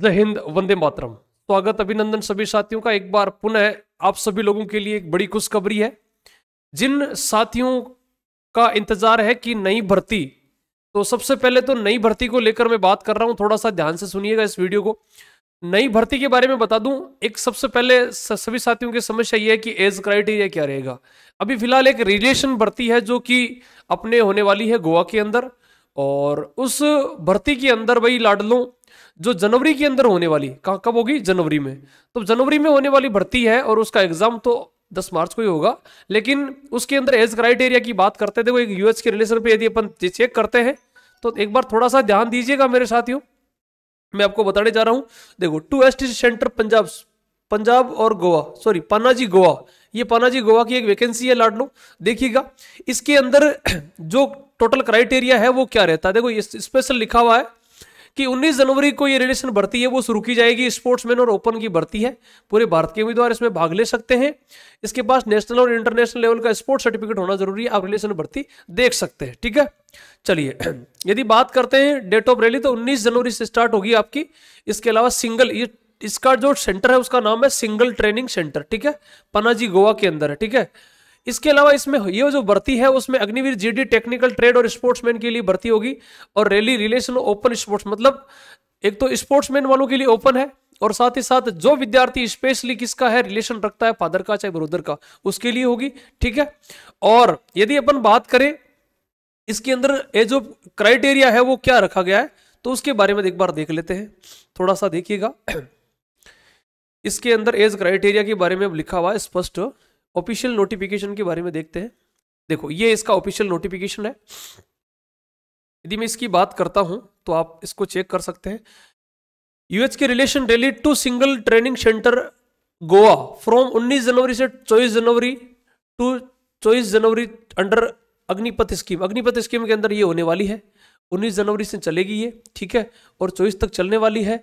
जय हिंद वंदे मातरम स्वागत अभिनंदन सभी साथियों का एक बार पुनः आप सभी लोगों के लिए एक बड़ी खुशखबरी है जिन साथियों का इंतजार है कि नई भर्ती तो सबसे पहले तो नई भर्ती को लेकर मैं बात कर रहा हूं थोड़ा सा ध्यान से सुनिएगा इस वीडियो को नई भर्ती के बारे में बता दूं एक सबसे पहले सभी साथियों की समस्या ये है कि एज क्राइटेरिया क्या रहेगा अभी फिलहाल एक रिलेशन भर्ती है जो कि अपने होने वाली है गोवा के अंदर और उस भर्ती के अंदर भाई लाडलों जो जनवरी के अंदर होने वाली कब होगी जनवरी में तो जनवरी में होने वाली भर्ती है और उसका एग्जाम तो 10 मार्च को ही होगा लेकिन उसके अंदर एज क्राइटेरिया की बात करते हैं देखो एक यूएस के रिलेशन पे यदि अपन चेक करते हैं तो एक बार थोड़ा सा ध्यान दीजिएगा मेरे साथियों मैं आपको बताने जा रहा हूँ देखो two S centre Punjab Punjab और गोवा सॉरी पानाजी गोवा ये पानाजी गोवा की एक वैकेंसी है लाड देखिएगा इसके अंदर जो टोटल क्राइटेरिया है वो क्या रहता है देखो ये स्पेशल लिखा हुआ है कि 19 जनवरी को ये रिलेशन भर्ती है वो शुरू की जाएगी स्पोर्ट्समैन और ओपन की भर्ती है पूरे भारत के उम्मीदवार इसमें भाग ले सकते हैं इसके पास नेशनल और इंटरनेशनल लेवल का स्पोर्ट्स सर्टिफिकेट होना जरूरी है आप रिलेशन भर्ती देख सकते हैं ठीक है चलिए यदि बात करते हैं डेट ऑफ रैली तो उन्नीस जनवरी से स्टार्ट होगी आपकी इसके अलावा सिंगल ये इसका जो सेंटर है उसका नाम है सिंगल ट्रेनिंग सेंटर ठीक है पनाजी गोवा के अंदर है ठीक है इसके अलावा इसमें ये जो भर्ती है उसमें अग्निवीर जीडी टेक्निकल ट्रेड और स्पोर्ट्समैन के लिए भर्ती होगी और रैली रिलेशन ओपन स्पोर्ट्स मतलब एक तो स्पोर्ट्समैन वालों के लिए ओपन है और साथ ही साथ जो विद्यार्थी स्पेशली किसका है रिलेशन रखता है फादर का चाहे ब्रोदर का उसके लिए होगी ठीक है और यदि अपन बात करें इसके अंदर ये जो क्राइटेरिया है वो क्या रखा गया है तो उसके बारे में एक बार देख लेते हैं थोड़ा सा देखिएगा इसके अंदर एज क्राइटेरिया के बारे में लिखा हुआ है स्पष्ट ऑफिशियल नोटिफिकेशन के बारे में देखते हैं देखो ये इसका ऑफिशियल नोटिफिकेशन है यदि मैं इसकी बात करता हूं तो आप इसको चेक कर सकते हैं यूएच के relation daily to single training centre Goa from 19 जनवरी से 24 जनवरी टू 24 जनवरी under Agnipath scheme Agnipath scheme के अंदर ये होने वाली है 19 जनवरी से चलेगी ये ठीक है और 24 तक चलने वाली है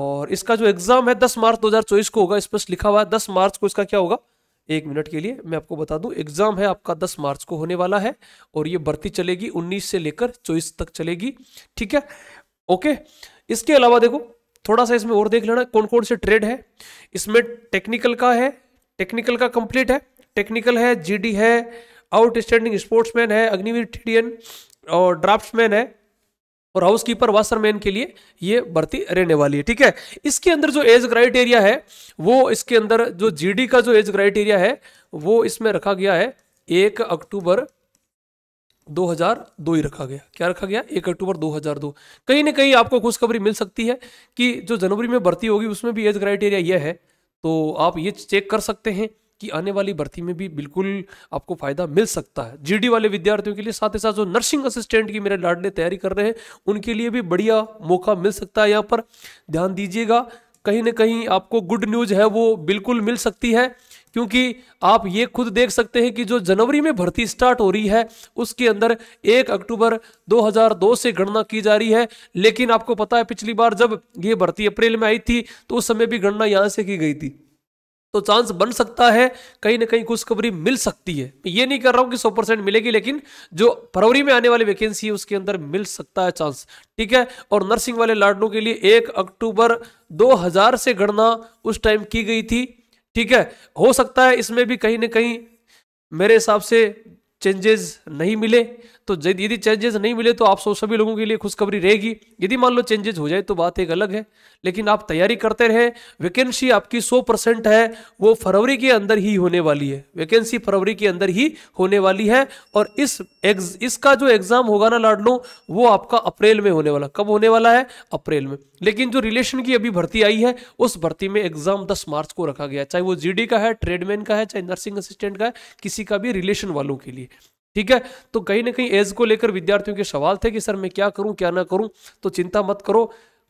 और इसका जो एग्जाम है 10 मार्च 2024 को होगा इस पर लिखा हुआ है 10 मार्च को इसका क्या होगा एक मिनट के लिए मैं आपको बता दूं एग्ज़ाम है आपका 10 मार्च को होने वाला है और ये भर्ती चलेगी 19 से लेकर 24 तक चलेगी ठीक है ओके इसके अलावा देखो थोड़ा सा इसमें और देख लेना कौन कौन से ट्रेड है इसमें टेक्निकल का है टेक्निकल का कंप्लीट है टेक्निकल है जी है आउटस्टैंडिंग स्पोर्ट्समैन है अग्निवीर टीडियन और ड्राफ्ट है और हाउस कीपर वासरमैन के लिए ये भर्ती रहने वाली है ठीक है इसके अंदर जो एज क्राइटेरिया है वो इसके अंदर जो जीडी का जो एज क्राइटेरिया है वो इसमें रखा गया है एक अक्टूबर 2002 ही रखा गया क्या रखा गया एक अक्टूबर 2002 कहीं ना कहीं आपको खुशखबरी मिल सकती है कि जो जनवरी में भर्ती होगी उसमें भी एज क्राइटेरिया यह है तो आप ये चेक कर सकते हैं कि आने वाली भर्ती में भी बिल्कुल आपको फ़ायदा मिल सकता है जीडी वाले विद्यार्थियों के लिए साथ ही साथ जो नर्सिंग असिस्टेंट की मेरे लाडले तैयारी कर रहे हैं उनके लिए भी बढ़िया मौका मिल सकता है यहाँ पर ध्यान दीजिएगा कहीं ना कहीं आपको गुड न्यूज़ है वो बिल्कुल मिल सकती है क्योंकि आप ये खुद देख सकते हैं कि जो जनवरी में भर्ती स्टार्ट हो रही है उसके अंदर एक अक्टूबर 2002 से गणना की जा रही है लेकिन आपको पता है पिछली बार जब ये भर्ती अप्रैल में आई थी तो उस समय भी गणना यहाँ से की गई थी तो चांस बन सकता है कहीं ना कहीं खुशखबरी मिल सकती है ये नहीं कर रहा हूं कि सौ परसेंट मिलेगी लेकिन जो फरवरी में आने वाली वैकेंसी है उसके अंदर मिल सकता है चांस ठीक है और नर्सिंग वाले लाडनों के लिए एक अक्टूबर 2000 से गणना उस टाइम की गई थी ठीक है हो सकता है इसमें भी कहीं ना कहीं मेरे हिसाब से चेंजेस नहीं मिले तो यदि चेंजेस नहीं मिले तो आप सो सभी लोगों के लिए खुशखबरी रहेगी यदि मान लो चेंजेस हो जाए तो बात एक अलग है लेकिन आप तैयारी करते रहे वैकेंसी आपकी सौ परसेंट है वो फरवरी के अंदर ही होने वाली है वैकेंसी फरवरी के अंदर ही होने वाली है और इस एग्ज, इसका जो एग्जाम होगा ना लाडलो वो आपका अप्रैल में होने वाला कब होने वाला है अप्रैल में लेकिन जो रिलेशन की अभी भर्ती आई है उस भर्ती में एग्जाम दस मार्च को रखा गया चाहे वो जी का है ट्रेडमैन का है चाहे नर्सिंग असिस्टेंट का है किसी का भी रिलेशन वालों के लिए ठीक है तो कहीं ना कहीं एज को लेकर विद्यार्थियों के सवाल थे कि सर मैं क्या करूं क्या ना करूं तो चिंता मत करो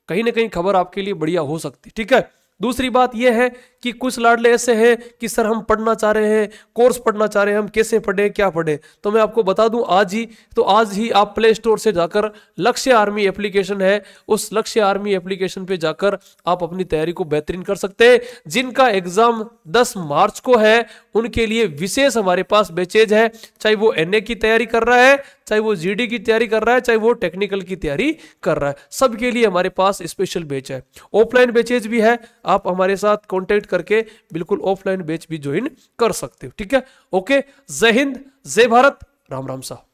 कहीं ना कहीं खबर आपके लिए बढ़िया हो सकती ठीक है दूसरी बात यह है कि कुछ लाडले ऐसे हैं कि सर हम पढ़ना चाह रहे हैं कोर्स पढ़ना चाह रहे हैं हम कैसे पढ़े क्या पढ़े तो मैं आपको बता दूं आज ही तो आज ही आप प्ले स्टोर से जाकर लक्ष्य आर्मी एप्लीकेशन है उस लक्ष्य आर्मी एप्लीकेशन पे जाकर आप अपनी तैयारी को बेहतरीन कर सकते हैं जिनका एग्जाम दस मार्च को है उनके लिए विशेष हमारे पास बेचेज है चाहे वो एन की तैयारी कर रहा है चाहे वो जीडी की तैयारी कर रहा है चाहे वो टेक्निकल की तैयारी कर रहा है सबके लिए हमारे पास स्पेशल बैच है ऑफलाइन बेचेज भी है आप हमारे साथ कॉन्टेक्ट करके बिल्कुल ऑफलाइन बेच भी ज्वाइन कर सकते हो ठीक है ओके जय हिंद जय भारत राम राम साहब